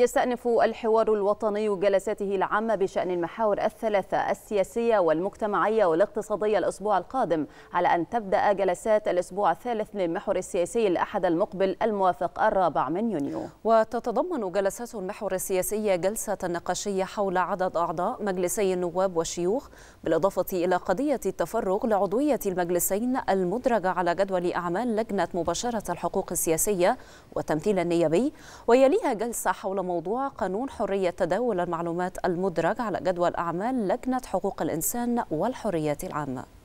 يستأنف الحوار الوطني جلساته العامة بشأن المحاور الثلاثة السياسية والمجتمعية والاقتصادية الأسبوع القادم على أن تبدأ جلسات الأسبوع الثالث من السياسي الأحد المقبل الموافق الرابع من يونيو وتتضمن جلسات المحور السياسي جلسة نقاشية حول عدد أعضاء مجلسي النواب والشيوخ بالإضافة إلى قضية التفرغ لعضوية المجلسين المدرجة على جدول أعمال لجنة مباشرة الحقوق السياسية والتمثيل النيابي ويليها جلسة حول موضوع قانون حرية تداول المعلومات المدرج على جدول أعمال لجنة حقوق الإنسان والحريات العامة